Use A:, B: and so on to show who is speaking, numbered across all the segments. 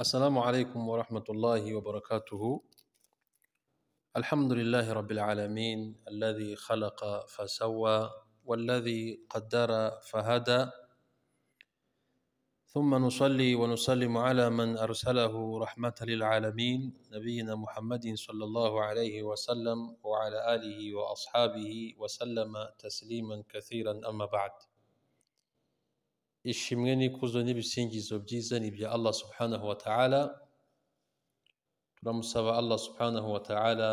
A: السلام عليكم ورحمة الله وبركاته الحمد لله رب العالمين الذي خلق فسوى والذي قدر فهدى ثم نصلي ونسلم على من أرسله رحمة للعالمين نبينا محمد صلى الله عليه وسلم وعلى آله وأصحابه وسلم تسليما كثيرا أما بعد ishimwe n'ikuzo n'ibisingizo byiza ni ibya allah subhanahu wa ta'ala turamusaba allah subhanahu wa ta'ala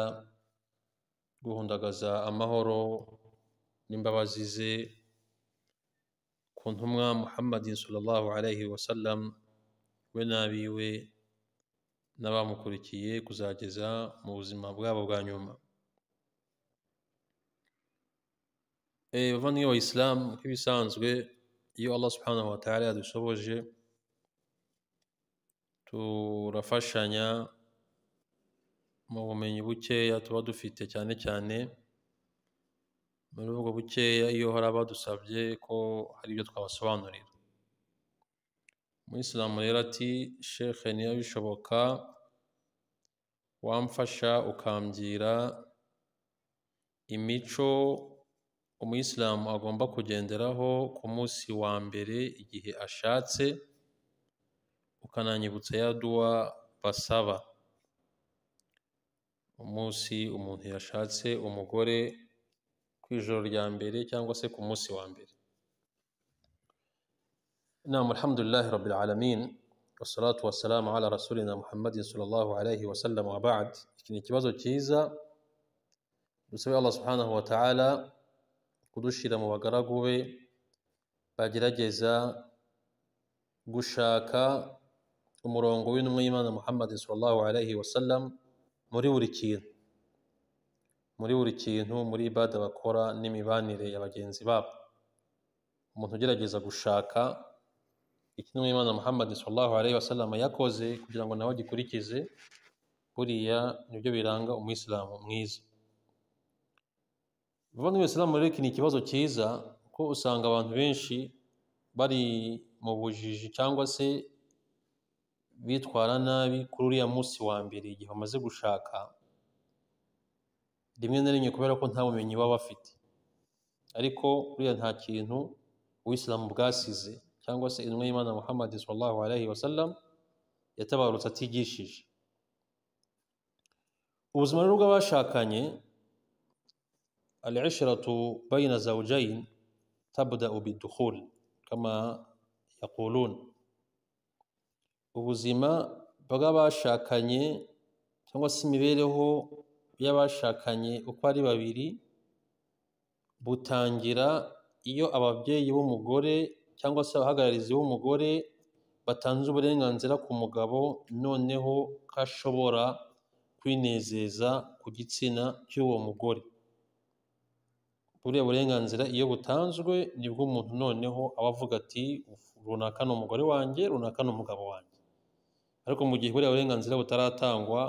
A: guhundagaza amahoro n'imbabazi ze ku ntumwa muhammadin sallallahu alaihi wasallam we n'abiwe n'abamukurikiye kuzageza mu buzima bwabo bwa nyuma eh, bavandimwe wa isilamu nk'ibisanzwe i Allah subhanahu wa ta'ala yadushoboje turafashanya mu bumenyi bukeya tuba dufite cyane cyane muri ubwo bukeya iyo hari badusabye ko hari ibyo twabasobanurira umuyisilamu rero ati shekhe niyo bishoboka wamfasha ukambwira imico umuyisilamu agomba kugenderaho ku munsi wa mbere igihe ashatse ukananyibutsa ya duwa basaba umunsi umuntu yashatse umugore ku ijoro rya mbere cyangwa se ku munsi wa mbere inama alhamdulillahi rabbil alamin wasalatu wasalamu ala rasulina muhammadin sallallahu alayhi wa sallam wa iki ni ikibazo cyiza dusabe Allah subhanahu wa ta'ala kudushyira mu bagaragu be bagerageza gushaka umurongo w'intumwa y'Imana Muhammad sallallahu alaihi wasallam muri buri kintu muri buri kintu muri ibada bakora n'imibanire ya bagenzi babo umuntu ugerageza gushaka ikintu Imana Muhammad sallallahu alaihi wasallam yakoze kugira ngo nawe agikurikize buriya nibyo biranga umuyisilamu mwiza bavandimwe isilamu reki ni ikibazo cyiza kuko usanga abantu benshi bari mu bujiji cyangwa se bitwara nabi kuri uriya munsi wa mbere igihe bamaze gushaka rimwe na rimwe kubera ko nta bumenyi baba bafite ariko buriya nta kintu uwisilamu bwasize cyangwa se intumwa y'imana muhammad sallallahu alaihi wasallam yatabarutse atigishije ubuzima rero bw'abashakanye العشرة بين زوجين تبدأ بالدخول كما يقولون ubuzima bw'abashakanye cyangwa se imibereho y'abashakanye uko ari babiri butangira iyo ababyeyi b'umugore cyangwa se abahagararizi b'umugore batanze uburenganzira ku mugabo noneho ko ashobora kwinezeza ku gitsina cy'uwo mugore buriya burenganzira iyo butanzwe nibwo umuntu noneho aba avuga ati runaka ni umugore wanjye runaka ni umugabo wanjye ariko mu gihe buriya burenganzira butaratangwa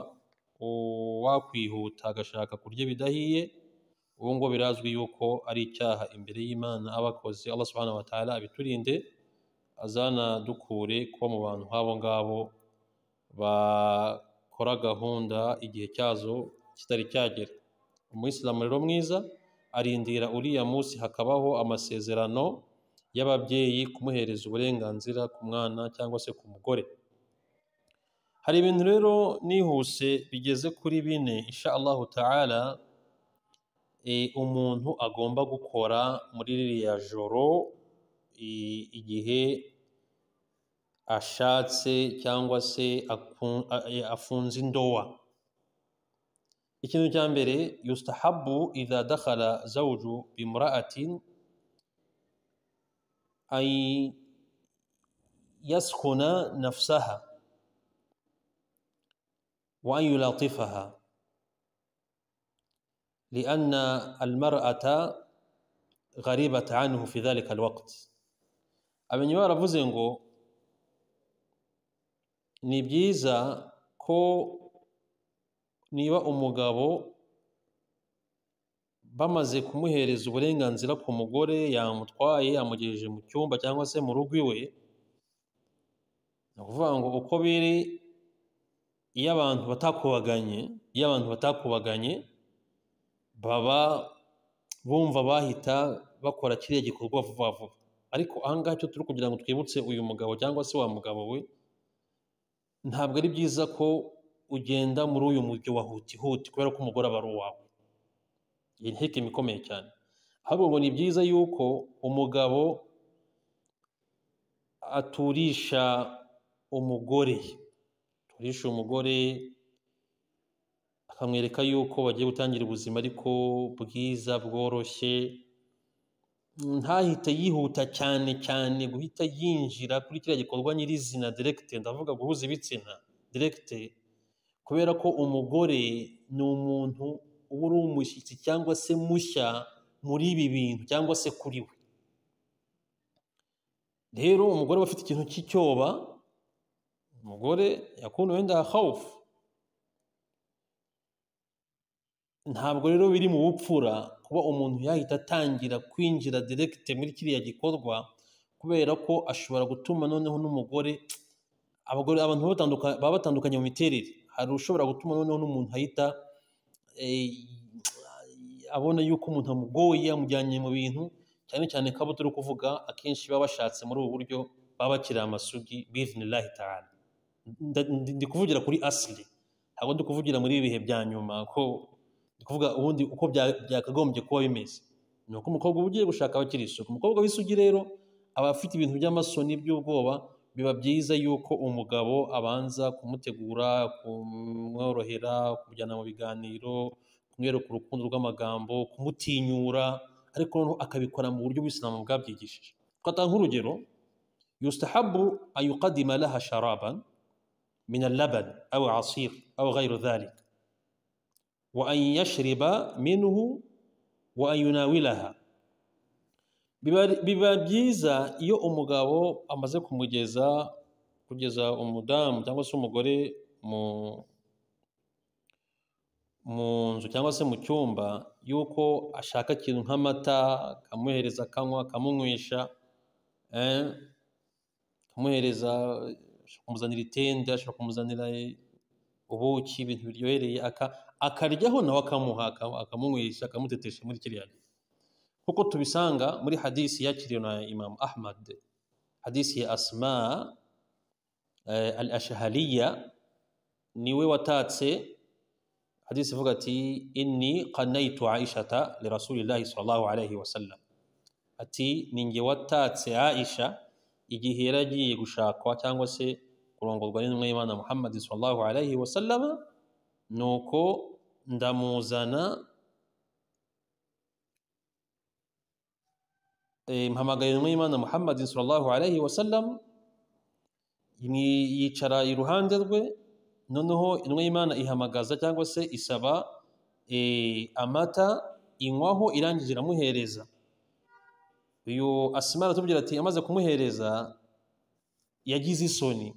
A: wakwihuta agashaka kurya ibidahiye ubu ngo birazwi yuko ari icyaha imbere y'imana abakoze Allah subhanahu wa abiturinde azanadukure kuba mu bantu nk'abo ngabo bakora gahunda igihe cyazo kitari cyagera umuyisilamu rero mwiza arindira uriya munsi hakabaho amasezerano y'ababyeyi kumuhereza uburenganzira ku mwana cyangwa se ku mugore hari ibintu rero nihuse bigeze kuri bine insha ta'ala e, umuntu agomba gukora muri ririya joro igihe ashatse cyangwa se e, afunze indowa ikinci cya mbere yustahabbu iza dakhala zawju bimra'atin ay yaskuna nafsaha wa ay yulatifaha لأن المرأة غريبة عنه في ذلك الوقت abanywa baravuze ngo ni byiza ko niba umugabo bamaze kumuhereza uburenganzira ku mugore yamutwaye yamugejeje mu cyumba cyangwa se mu rugo iwe, ni ukuvuga ngo uko biri iyo abantu batakubaganye, iyo abantu batakubaganye baba bumva bahita bakora kiriya gikorwa vuba vuba, ariko aha icyo turi kugira ngo twibutse uyu mugabo cyangwa se wa mugabo we, ntabwo ari byiza ko ugenda muri uyu mujyi wa huti huti kubera ko umugore aba ari uwawe iyi ntikima ikomeye cyane ahubwo ngo ni byiza yuko umugabo aturisha umugore aturisha umugore akamwereka yuko bagiye gutangira ubuzima ariko bwiza bworoshye ntahite yihuta cyane cyane guhita yinjira kuri kiriya gikorwa nyirizina direkite ndavuga guhuza ibitsina direkite kubera ko umugore ni umuntu uba uri umushyitsi cyangwa se mushya muri ibi bintu cyangwa se kuri we rero umugore aba ikintu cy'icyoba umugore yakunda wenda hawufu ntabwo rero biri mu bupfura kuba umuntu yahita atangira kwinjira diregite muri kiriya gikorwa kubera ko ashobora gutuma noneho n'umugore abagore abantu baba batandukanye mu miterere hari ushobora gutuma noneho n'umuntu ahita eh, abona yuko umuntu amugoye amujyanye mu bintu cyane cyane ko abo turi kuvuga akenshi baba bashatse muri ubu buryo baba bakiri amasugi bivinilahi tani ndi kuvugira kuri asiri ntabwo ndi kuvugira muri ibi bihe bya nyuma ko ndi kuvuga ubundi uko byakagombye kuba bimeze ni uko umukobwa uba ugiye gushaka abakiri isuku umukobwa w'isugi rero aba afite ibintu by'amaso n'iby'ubwoba biba byiza yuko umugabo abanza kumutegura, kumworohera, kumujyana mu biganiro, kumwereka urukundo rw'amagambo, kumutinyura ariko akabikora mu buryo bw'isilamu bwabyigishije. Twatanga nk'urugero yustahabu ayuqadima laha sharaban min al-laban aw asir aw ghayru wa an yashriba wa an biba byiza iyo umugabo amaze kumugeza kugeza umudamu cyangwa se umugore mu mu nzu cyangwa se mu cyumba yuko ashaka ikintu nk'amata akamuhereza akanywa akamunywesha akamuhereza eh, ashobora kumuzanira itende ashobora kumuzanira ubuki ibintu biryohereye akaryaho nawe akamuha akamunywesha akamutetesha muri kiriya gihe nk'uko tubisanga muri hadisi yakiriwe na imamu ahmad hadisi ya asma al ashahaliya niwe watatse hadisi ivuga ati inni qanaitu aishata li rasulillahi sallallahu alayhi wasallam ati ninjye watatse aisha igihe yari agiye gushakwa cyangwa se kurongorwa n'intumwa y'imana muhammadi sallallahu alayhi wasallam nuko ndamuzana impamagariro y'imana muhammad sallallahu alayhi wasallam yicara iruhande rwe noneho intumwa y'imana ihamagaza cyangwa se isaba amata inywaho irangije iramuhereza uyu asimara tubwira ati amaze kumuhereza yagize isoni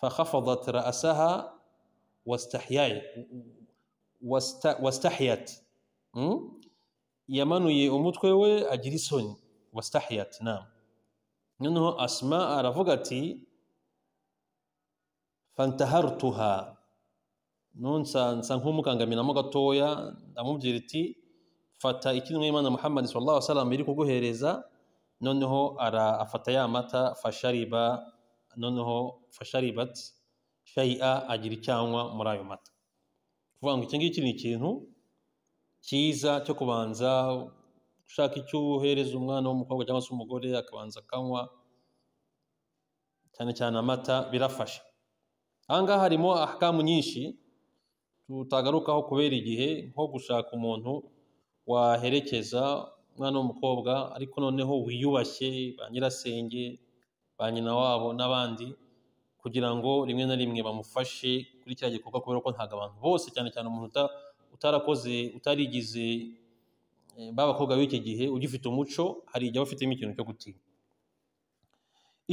A: fahafadat ra'asaha wastahiyat yamanuye umutwe we agira isoni wasitahiyati nama noneho asima aravuga ati fantaharutuha nunsansa nk'umukangamiramo gatoya ndamubwira iti fata ikintu Imana muhammad sallallahu alaihi wasallam iri kuguhereza noneho afata ya mata fashariba noneho fasharibat shay'a agira icyanywa muri ayo mata kuvuga ngo iki ngiki ni ikintu cyiza cyo kubanza ushaka icyo uhereza umwana w'umukobwa cyangwa se umugore akabanza akanywa cyane cyane amata birafasha aha ngaha harimo ahakamu nyinshi tutagarukaho kubera igihe nko gushaka umuntu waherekeza umwana w'umukobwa ariko noneho wiyubashye ba nyirasenge ba nyina wabo n'abandi kugira ngo rimwe na rimwe bamufashe kuri cya gikorwa kubera ko ntabwo abantu bose cyane cyane umuntu utarakoze utarigize Eh, b'abakobwa b'iki gihe ugifite umuco hari igihe bafitemo ikintu cyo gutinya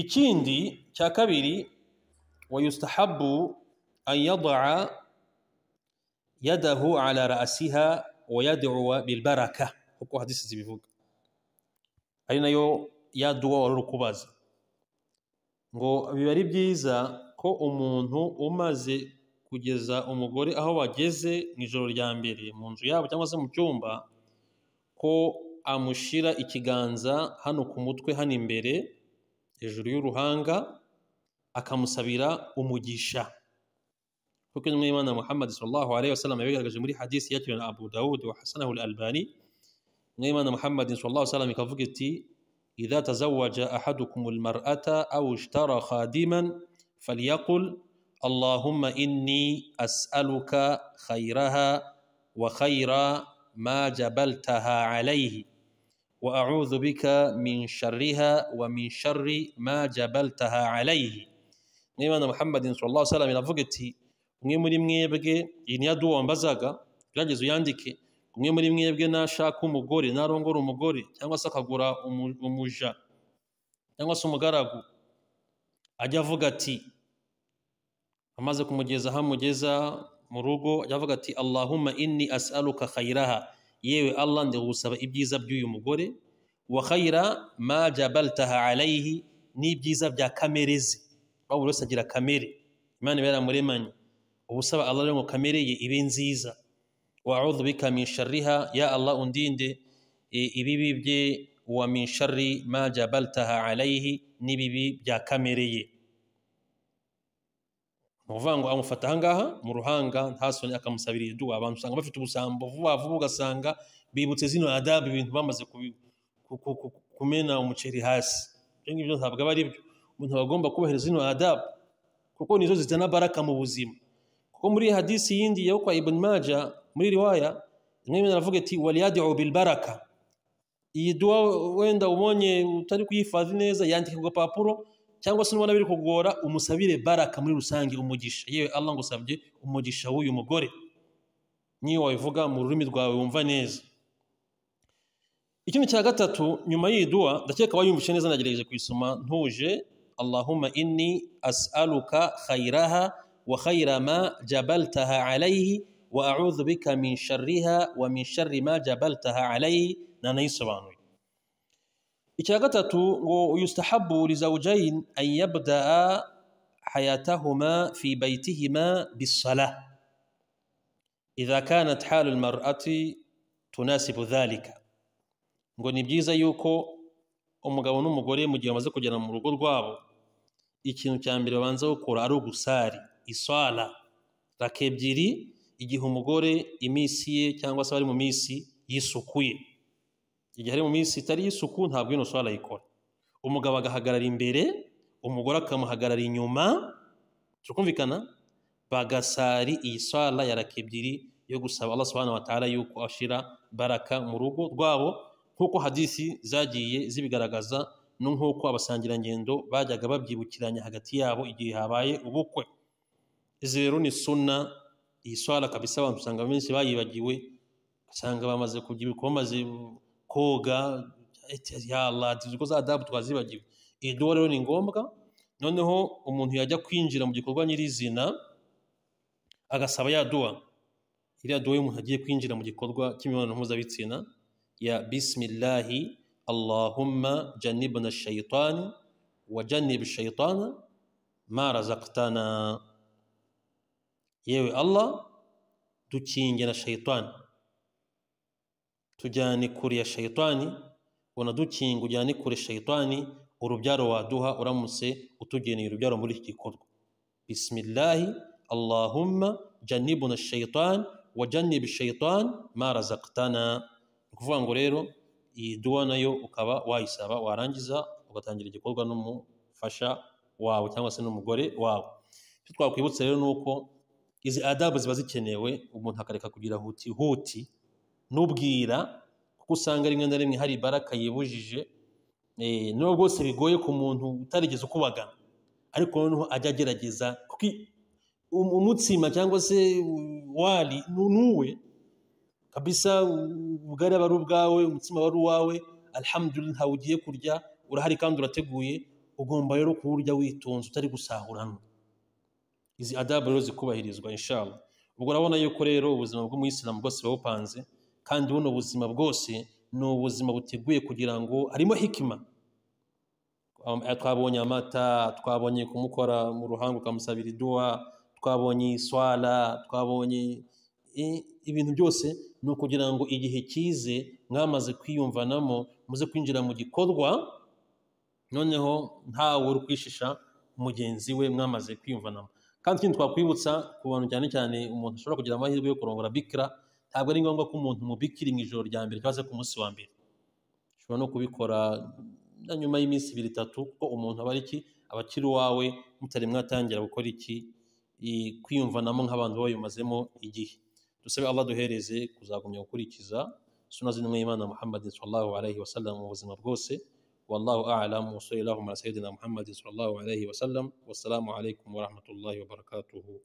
A: ikindi cya kabiri wayustahabu an yadahu ala ra'asiha wa yad'uwa kuko hadisize zibivuga ari nayo yaduwa wari uri kubaza ngo biba ari byiza ko umuntu umaze kugeza umugore aho wageze mu ijoro rya mbere mu nzu yabo cyangwa se mu cyumba ko amushira ikiganza hano ku mutwe hano imbere hejuru y'uruhanga akamusabira umugisha kuko intumwa y'imana muhammad sallallahu alayhi wasallam yabigaragaje muri hadisi yakiriwe na abu dawud wa hasanahu al-albani intumwa y'imana muhammad sallallahu alayhi wasallam ikavuga iti إذا تزوج أحدكم المرأة أو اشترى خادما فليقل اللهم إني أسألك خيرها وخير ما جبلتها عليه وأعوذ بك من شرها ومن شر ما جبلتها عليه نيمان محمد صلى الله عليه وسلم إلى فقتي نيمولي مني إن يدو أم بزاقة لجزو ياندك نيمولي مني بكي ناشاكو مغوري نارونغورو مغوري تنغو ساقورا أموجا تنغو سمغاراقو أجا فقتي أمازكو مجيزة هم مجيزة mu rugo yavuga ati “Allahuma inni as'aluka khayraha yewe allah ndagusaba ibyiza by'uyu mugore wa khayra ma jabaltaha alayhi n'ibyiza bya kamere ze aho buri wese agira kamere imana iba yaramuremanye uba usaba allah rero ngo kamere ye ibe nziza wa'udhu bika min ya allah undinde e, ibibi bye wa min sharri ma jabaltaha alayhi n'ibibi bya kamere ye ni ukuvuga ngo amufata ahangaha mu ruhanga ntasone akamusabira iyo duwa abantu usanga bafite ubusambo vuba vuba ugasanga bibutse zino adabu ibintu bamaze kumena umuceri hasi ibyo ngibyo ntabwo aba ari byo umuntu aba agomba kubahiriza zino adabu kuko nizo zitana baraka mu buzima kuko muri hadisi yindi yo kwa ibn maja muri riwaya rimwe baravuga ati waliyadiu bil iyi duwa wenda ubonye utari kuyifata neza yandika ku gapapuro cyangwa se nubona biri kugora umusabire baraka muri rusange umugisha yewe allah ngo usabye umugisha w'uyu mugore niyo wabivuga mu rurimi rwawe wumva neza ikindi cya gatatu nyuma y'iduwa ndakeka wayumvishe neza nagerageje kuyisoma ntuje allahumma inni as'aluka khayraha wa khayra ma jabaltaha alayhi wa a'udhu bika min sharriha wa min sharri ma jabaltaha alayhi nanayisobanuye icya gatatu ngo yustahabu lizawujayin an hayatahuma fi bisala idha kanat halu tunasibu dhalika ngo ni byiza yuko umugabo n'umugore mu gihe bamaze kugera mu rugo rwabo ikintu cya mbere babanza gukora ari ugusari iswala raka ebyiri igihe umugore iminsi ye cyangwa se bari mu minsi yisukuye igihe ari mu minsi itari y’isuku ntabwo ino sura arayikora umugabo agahagarara imbere umugore akamuhagarara inyuma turakumvikana bagasari iyi sara yaraka ebyiri yo gusaba Allah subhanahu yuko ashira baraka mu rugo rwabo nk'uko hadisi zagiye zibigaragaza no nk'uko abasangirangendo bajyaga babyibukiranya hagati yabo igihe habaye ubukwe izi rero ni sunna iyi sara kabisa abantu usanga benshi bayibagiwe usanga bamaze kubyibuka bamaze koga ya Allah za adabu twazibagiwe iyi rero ni ngombwa noneho umuntu yajya kwinjira mu gikorwa nyirizina agasaba yaduha duwa iriya duwa y'umuntu agiye kwinjira mu gikorwa cy'imibonano mpuzabitsina ya bisimilahi allahumma janibna shayitani wa janib shayitana ma yewe allah dukingira na shayitani tujyane kure ya shayitani unadukinga ujyane kure shayitani urubyaro waduha uramutse utugeneye urubyaro muri iki gikorwa bisimilahi allahumma janibuna shayitani wa janibi shayitani marazakatana ni ukuvuga ngo rero iyi duwa nayo ukaba wayisaba warangiza ugatangira igikorwa n'umufasha wawe cyangwa se n'umugore wawe icyo twakwibutsa rero ni uko izi adabu ziba zikenewe umuntu akareka kugira huti huti n'ubwira kuko usanga rimwe na rimwe hari ibaraka yibujije eh, niba rwose bigoye ku muntu utarigeze ukubagana ariko noneho ajya agerageza um, umutsima cyangwa se wari n'uwe kabisa ubugari aba ari ubwawe umutsima aba ari uwawe alhamdulillah ntawe ugiye kurya urahari kandi urateguye ugomba rero kuwurya witonze utari gusahurana izi adabu rero zikubahirizwa inshawe ubwo urabona yuko rero ubuzima bw'umuyisilamu bwose buba bupanze kandi buno buzima bwose ni ubuzima buteguye kugira ngo harimo hikima um, eh, twabonye amata twabonye kumukora mu ruhango ukamusabira iduwa twabonye iswara twabonye ibintu byose ni ukugira ngo igihe cyize mwamaze kwiyumvanamo muze kwinjira mu gikorwa noneho ntawe uri kwishisha mugenzi we mwamaze kwiyumvanamo kandi ikindi twakwibutsa ku bantu cyane cyane umuntu ashobora kugira amahirwe yo kurongora bikira ntabwo ari ngombwa ko umuntu mubikira mu ijoro rya mbere cyangwa se ku munsi wa mbere ushobora no kubikora na nyuma y'iminsi ibiri itatu kuko umuntu aba ari iki abakiri uwawe mutari mwatangira gukora iki kwiyumvanamo nk'abantu bayumazemo igihe dusabe Allah duhereze kuzagumya gukurikiza suna z'intumwa y'imana muhammad sallallahu alaihi wasallam mu buzima bwose wallahu a'lam wa sallallahu ala sayyidina muhammad wassalamu alaikum wa rahmatullahi wa barakatuhu